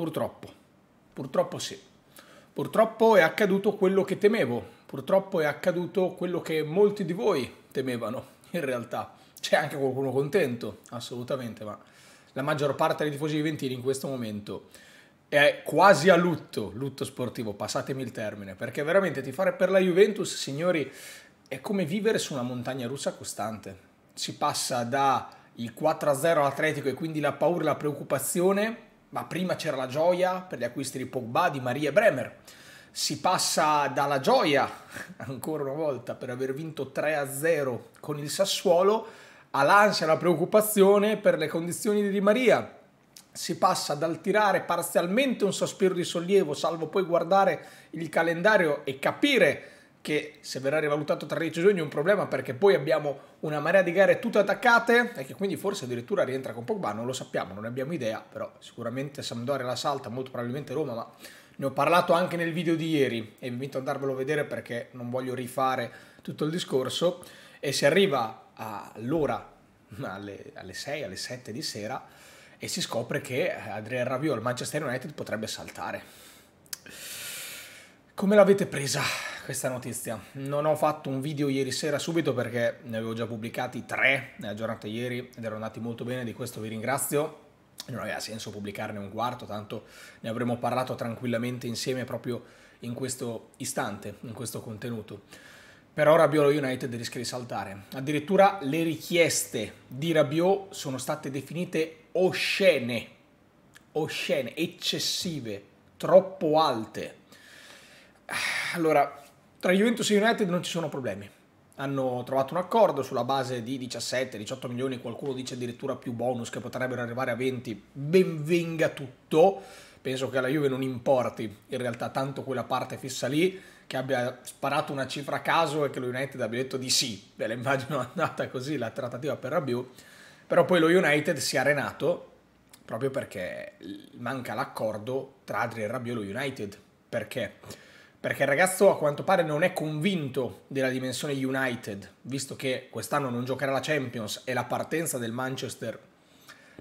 Purtroppo, purtroppo sì. Purtroppo è accaduto quello che temevo, purtroppo è accaduto quello che molti di voi temevano, in realtà. C'è anche qualcuno contento, assolutamente, ma la maggior parte dei tifosi juventini in questo momento è quasi a lutto, lutto sportivo, passatemi il termine, perché veramente ti fare per la Juventus, signori, è come vivere su una montagna russa costante. Si passa dal 4-0 Atletico e quindi la paura, e la preoccupazione, ma prima c'era la gioia per gli acquisti di Pogba, di Maria Bremer. Si passa dalla gioia, ancora una volta, per aver vinto 3-0 con il Sassuolo, all'ansia e alla preoccupazione per le condizioni di Di Maria. Si passa dal tirare parzialmente un sospiro di sollievo, salvo poi guardare il calendario e capire che se verrà rivalutato tra 10 giorni è un problema perché poi abbiamo una marea di gare tutte attaccate e che quindi forse addirittura rientra con Pogba, non lo sappiamo, non abbiamo idea, però sicuramente Sampdoria la salta, molto probabilmente Roma, ma ne ho parlato anche nel video di ieri e vi invito a andarvelo a vedere perché non voglio rifare tutto il discorso e si arriva all'ora, alle, alle 6, alle 7 di sera e si scopre che eh, Adrian Rabiot al Manchester United potrebbe saltare. Come l'avete presa? questa notizia. Non ho fatto un video ieri sera subito perché ne avevo già pubblicati tre nella giornata ieri ed erano andati molto bene, di questo vi ringrazio. Non aveva senso pubblicarne un quarto, tanto ne avremmo parlato tranquillamente insieme proprio in questo istante, in questo contenuto. Per ora Rabiot United rischia di saltare. Addirittura le richieste di Rabiot sono state definite oscene, oscene, eccessive, troppo alte. Ah, allora, tra Juventus e United non ci sono problemi. Hanno trovato un accordo sulla base di 17-18 milioni, qualcuno dice addirittura più bonus che potrebbero arrivare a 20. Ben venga tutto. Penso che alla Juve non importi in realtà tanto quella parte fissa lì, che abbia sparato una cifra a caso e che lo United abbia detto di sì. Ve la immagino andata così la trattativa per Rabiu. Però poi lo United si è arenato proprio perché manca l'accordo tra Adri e Rabiu e lo United. Perché? perché il ragazzo a quanto pare non è convinto della dimensione United, visto che quest'anno non giocherà la Champions e la partenza del Manchester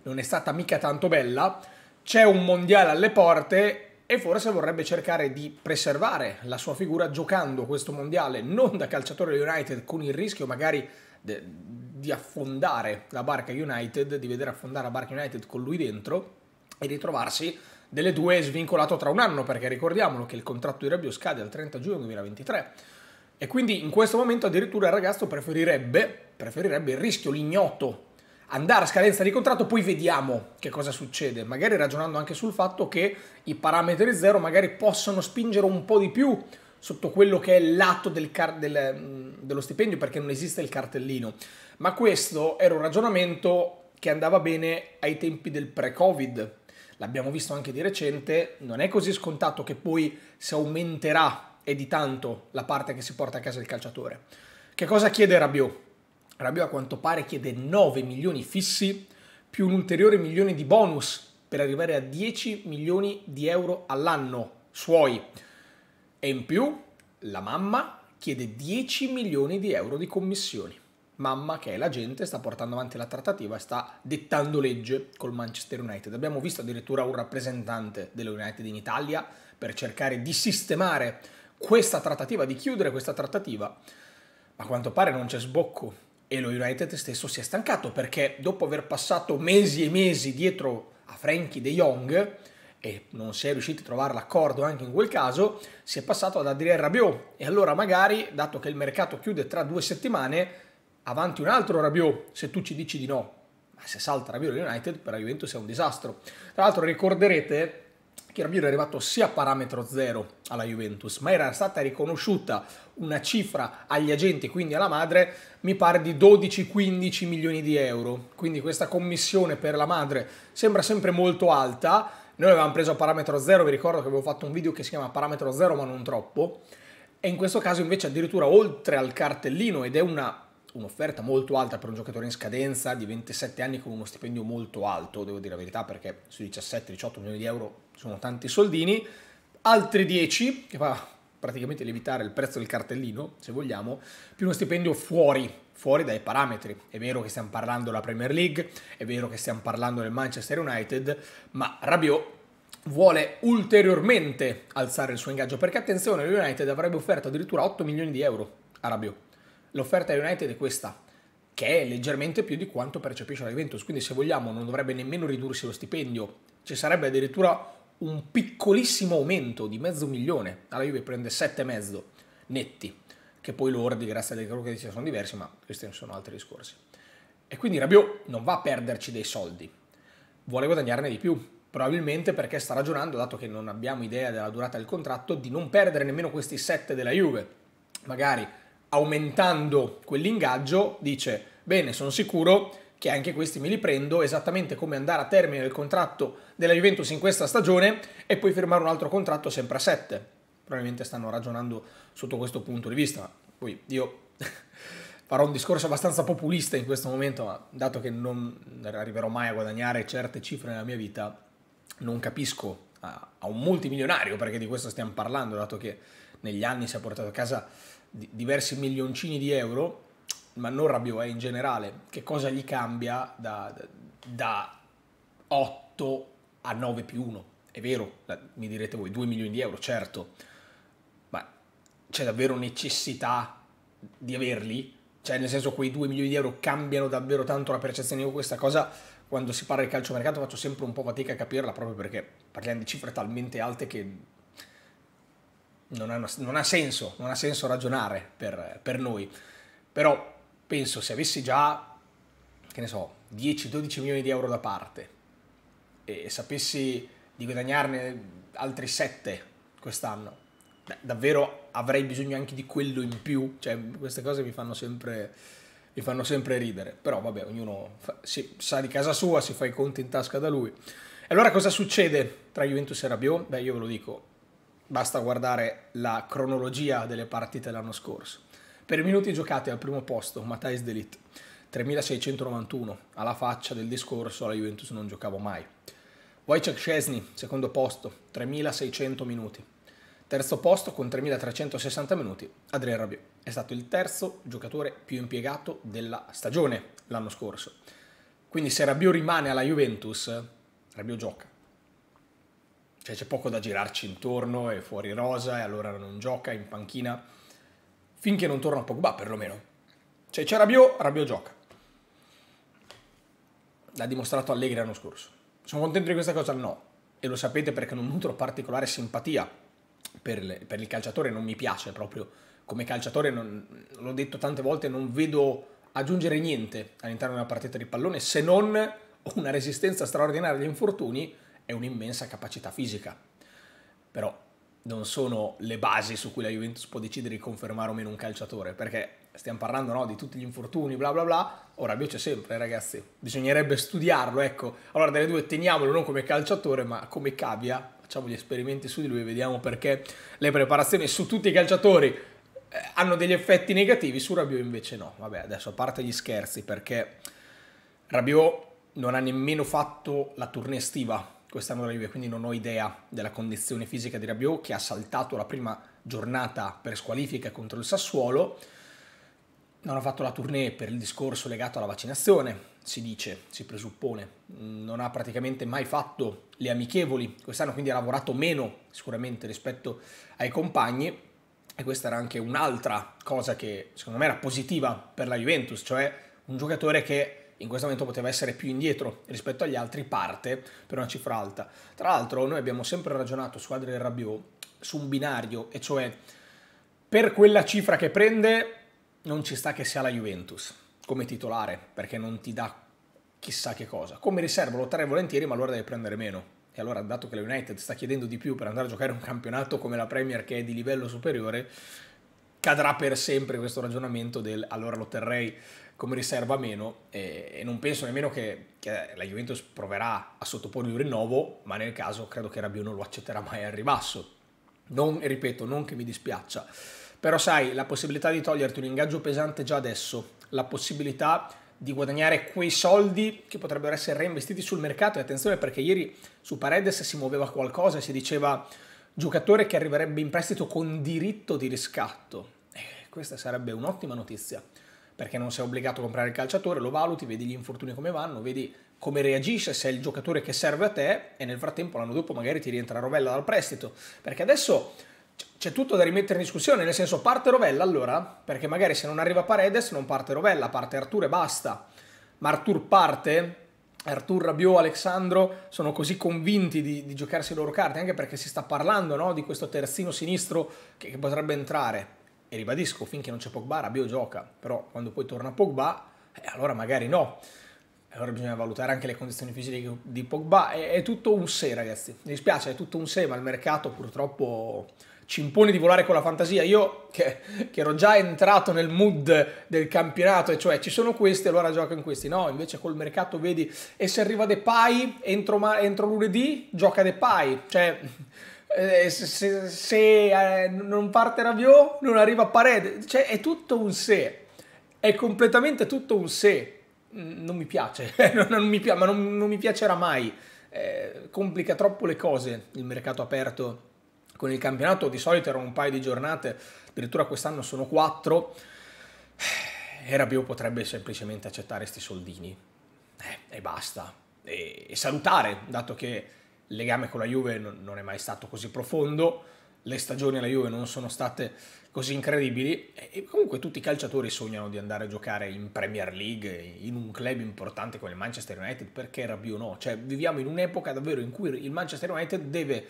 non è stata mica tanto bella, c'è un mondiale alle porte e forse vorrebbe cercare di preservare la sua figura giocando questo mondiale non da calciatore United con il rischio magari de, di affondare la barca United, di vedere affondare la barca United con lui dentro e ritrovarsi delle due è svincolato tra un anno, perché ricordiamolo che il contratto di Rabiot scade al 30 giugno 2023. E quindi in questo momento addirittura il ragazzo preferirebbe, preferirebbe il rischio, l'ignoto, andare a scadenza di contratto, poi vediamo che cosa succede, magari ragionando anche sul fatto che i parametri zero magari possono spingere un po' di più sotto quello che è l'atto del car- del, mm, dello stipendio perché non esiste il cartellino. Ma questo era un ragionamento che andava bene ai tempi del pre-Covid, l'abbiamo visto anche di recente, non è così scontato che poi si aumenterà e di tanto la parte che si porta a casa il calciatore. Che cosa chiede Rabiot? Rabiot a quanto pare chiede 9 milioni fissi più un ulteriore milione di bonus per arrivare a 10 milioni di euro all'anno suoi. E in più la mamma chiede 10 milioni di euro di commissioni mamma che è la gente, sta portando avanti la trattativa e sta dettando legge col Manchester United. Abbiamo visto addirittura un rappresentante dello United in Italia per cercare di sistemare questa trattativa, di chiudere questa trattativa, ma a quanto pare non c'è sbocco e lo United stesso si è stancato perché dopo aver passato mesi e mesi dietro a Frankie de Jong e non si è riusciti a trovare l'accordo anche in quel caso, si è passato ad Adrien Rabiot e allora magari, dato che il mercato chiude tra due settimane, avanti un altro Rabiot se tu ci dici di no. Ma se salta Rabiot United per la Juventus è un disastro. Tra l'altro ricorderete che Rabiot è arrivato sia a parametro zero alla Juventus, ma era stata riconosciuta una cifra agli agenti, quindi alla madre, mi pare di 12-15 milioni di euro. Quindi questa commissione per la madre sembra sempre molto alta. Noi avevamo preso a parametro zero, vi ricordo che avevo fatto un video che si chiama parametro zero ma non troppo, e in questo caso invece addirittura oltre al cartellino ed è una un'offerta molto alta per un giocatore in scadenza di 27 anni con uno stipendio molto alto, devo dire la verità, perché su 17-18 milioni di euro sono tanti soldini, altri 10 che fa praticamente lievitare il prezzo del cartellino, se vogliamo, più uno stipendio fuori, fuori dai parametri. È vero che stiamo parlando della Premier League, è vero che stiamo parlando del Manchester United, ma Rabiot vuole ulteriormente alzare il suo ingaggio perché attenzione, l'United avrebbe offerto addirittura 8 milioni di euro a Rabiot l'offerta United è questa, che è leggermente più di quanto percepisce la Juventus, quindi se vogliamo non dovrebbe nemmeno ridursi lo stipendio, ci sarebbe addirittura un piccolissimo aumento di mezzo milione, alla Juve prende e mezzo netti, che poi lordi grazie alle crocchettici sono diversi, ma questi sono altri discorsi. E quindi Rabiot non va a perderci dei soldi, vuole guadagnarne di più, probabilmente perché sta ragionando, dato che non abbiamo idea della durata del contratto, di non perdere nemmeno questi 7 della Juve. Magari aumentando quell'ingaggio dice bene sono sicuro che anche questi me li prendo esattamente come andare a termine il contratto della Juventus in questa stagione e poi firmare un altro contratto sempre a 7 probabilmente stanno ragionando sotto questo punto di vista poi io farò un discorso abbastanza populista in questo momento ma dato che non arriverò mai a guadagnare certe cifre nella mia vita non capisco a un multimilionario perché di questo stiamo parlando dato che negli anni si è portato a casa diversi milioncini di euro, ma non Rabiot, è eh, in generale, che cosa gli cambia da, da 8 a 9 più 1? È vero, mi direte voi, 2 milioni di euro, certo, ma c'è davvero necessità di averli? Cioè, nel senso, quei 2 milioni di euro cambiano davvero tanto la percezione? Io questa cosa, quando si parla di calciomercato, faccio sempre un po' fatica a capirla, proprio perché parliamo di cifre talmente alte che non ha, non ha, senso, non ha senso ragionare per, per noi. Però penso se avessi già, che ne so, 10-12 milioni di euro da parte e sapessi di guadagnarne altri 7 quest'anno, davvero avrei bisogno anche di quello in più. Cioè, queste cose mi fanno sempre, mi fanno sempre ridere. Però vabbè, ognuno fa, si, sa di casa sua, si fa i conti in tasca da lui. E allora cosa succede tra Juventus e Rabiot? Beh, io ve lo dico, Basta guardare la cronologia delle partite l'anno scorso. Per i minuti giocati al primo posto, Matthijs Delit, 3691, alla faccia del discorso alla Juventus non giocavo mai. Wojciech Szczesny, secondo posto, 3600 minuti. Terzo posto con 3360 minuti, Adrien Rabiot. È stato il terzo giocatore più impiegato della stagione l'anno scorso. Quindi se Rabiot rimane alla Juventus, Rabiot gioca cioè c'è poco da girarci intorno, è fuori rosa e allora non gioca in panchina, finché non torna Pogba perlomeno. Cioè c'è Rabiot, Rabiot gioca. L'ha dimostrato Allegri l'anno scorso. Sono contento di questa cosa? No. E lo sapete perché non nutro particolare simpatia per, le, per il calciatore, non mi piace proprio come calciatore, non, l'ho detto tante volte, non vedo aggiungere niente all'interno di una partita di pallone se non una resistenza straordinaria agli infortuni è un'immensa capacità fisica, però non sono le basi su cui la Juventus può decidere di confermare o meno un calciatore, perché stiamo parlando no, di tutti gli infortuni, bla bla bla, ora Bio c'è sempre ragazzi, bisognerebbe studiarlo, ecco, allora delle due teniamolo non come calciatore ma come cavia, facciamo gli esperimenti su di lui e vediamo perché le preparazioni su tutti i calciatori eh, hanno degli effetti negativi, su Rabiot invece no, vabbè adesso a parte gli scherzi perché Rabiot non ha nemmeno fatto la tournée estiva quest'anno la Juve, quindi non ho idea della condizione fisica di Rabiot che ha saltato la prima giornata per squalifica contro il Sassuolo. Non ha fatto la tournée per il discorso legato alla vaccinazione, si dice, si presuppone. Non ha praticamente mai fatto le amichevoli quest'anno, quindi ha lavorato meno sicuramente rispetto ai compagni. E questa era anche un'altra cosa che secondo me era positiva per la Juventus, cioè un giocatore che in questo momento poteva essere più indietro rispetto agli altri, parte per una cifra alta. Tra l'altro noi abbiamo sempre ragionato su Adrien Rabiot su un binario, e cioè per quella cifra che prende non ci sta che sia la Juventus come titolare, perché non ti dà chissà che cosa. Come riserva lo terrei volentieri, ma allora deve prendere meno. E allora, dato che la United sta chiedendo di più per andare a giocare un campionato come la Premier che è di livello superiore, cadrà per sempre questo ragionamento del allora lo terrei come riserva meno e, e non penso nemmeno che, che, la Juventus proverà a sottoporgli un rinnovo, ma nel caso credo che Rabiot non lo accetterà mai al ribasso. Non, ripeto, non che mi dispiaccia, però sai, la possibilità di toglierti un ingaggio pesante già adesso, la possibilità di guadagnare quei soldi che potrebbero essere reinvestiti sul mercato, e attenzione perché ieri su Paredes si muoveva qualcosa, si diceva giocatore che arriverebbe in prestito con diritto di riscatto. Eh, questa sarebbe un'ottima notizia, perché non sei obbligato a comprare il calciatore, lo valuti, vedi gli infortuni come vanno, vedi come reagisce, se è il giocatore che serve a te e nel frattempo l'anno dopo magari ti rientra Rovella dal prestito, perché adesso c'è tutto da rimettere in discussione, nel senso parte Rovella allora, perché magari se non arriva Paredes non parte Rovella, parte Artur e basta, ma Artur parte Artur Rabiot, Alexandro sono così convinti di, di, giocarsi le loro carte, anche perché si sta parlando no, di questo terzino sinistro che, che, potrebbe entrare. E ribadisco, finché non c'è Pogba, Rabiot gioca, però quando poi torna Pogba, eh, allora magari no. Allora bisogna valutare anche le condizioni fisiche di Pogba. È, è tutto un sé, ragazzi. Mi dispiace, è tutto un sé, ma il mercato purtroppo ci impone di volare con la fantasia. Io che, che, ero già entrato nel mood del campionato, e cioè ci sono questi, allora gioco in questi. No, invece col mercato vedi, e se arriva De Pai entro, entro lunedì, gioca De Pai. Cioè, eh, se, se, se eh, non parte Raviot, non arriva Paredes. Cioè, è tutto un se. È completamente tutto un se. Mm, non mi piace, non, non mi piace ma non, non, mi piacerà mai. Eh, complica troppo le cose il mercato aperto con il campionato di solito erano un paio di giornate, addirittura quest'anno sono quattro, e eh, Rabiot potrebbe semplicemente accettare questi soldini eh, e basta. E, e, salutare, dato che il legame con la Juve non, non, è mai stato così profondo, le stagioni alla Juve non sono state così incredibili e, comunque tutti i calciatori sognano di andare a giocare in Premier League, in un club importante come il Manchester United, perché Rabiot no? Cioè viviamo in un'epoca davvero in cui il Manchester United deve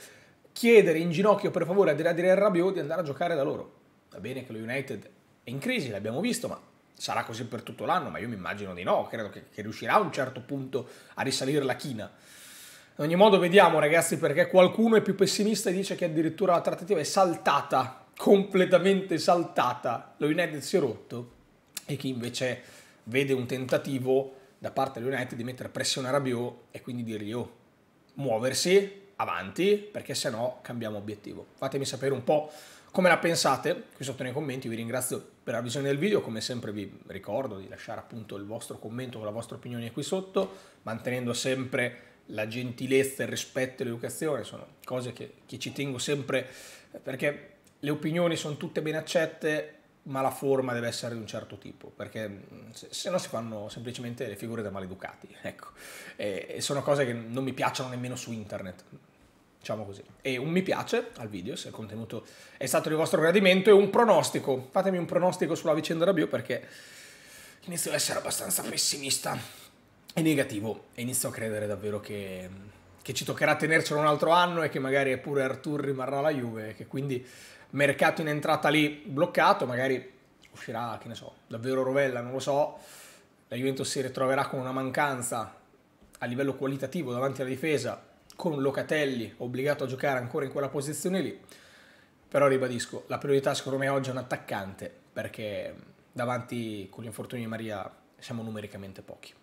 chiedere in ginocchio per favore a Adrien Rabiot di andare a giocare da loro. Va bene che lo United è in crisi, l'abbiamo visto, ma sarà così per tutto l'anno, ma io mi immagino di no, credo che, che, riuscirà a un certo punto a risalire la china. In ogni modo vediamo ragazzi perché qualcuno è più pessimista e dice che addirittura la trattativa è saltata, completamente saltata, lo United si è rotto e chi invece vede un tentativo da parte dell'United di mettere pressione a Rabiot e quindi dirgli oh, muoversi, avanti, perché se no cambiamo obiettivo. Fatemi sapere un po' come la pensate qui sotto nei commenti. Vi ringrazio per la visione del video, come sempre vi ricordo di lasciare appunto il vostro commento con la vostra opinione qui sotto, mantenendo sempre la gentilezza, il rispetto e l'educazione, sono cose che, che ci tengo sempre perché le opinioni sono tutte ben accette, ma la forma deve essere di un certo tipo, perché mm, se, se no si fanno semplicemente le figure da maleducati, ecco. E, e sono cose che non mi piacciono nemmeno su internet, diciamo così. E un mi piace al video se il contenuto è stato di vostro gradimento e un pronostico. Fatemi un pronostico sulla vicenda Rabio perché inizio ad essere abbastanza pessimista e negativo e inizio a credere davvero che, che ci toccherà tenercelo un altro anno e che magari pure Artur rimarrà la Juve, che quindi mercato in entrata lì bloccato, magari uscirà, che ne so, davvero Rovella, non lo so. La Juventus si ritroverà con una mancanza a livello qualitativo davanti alla difesa con Locatelli obbligato a giocare ancora in quella posizione lì. Però ribadisco, la priorità secondo me oggi è un attaccante, perché davanti con gli infortuni di Maria siamo numericamente pochi.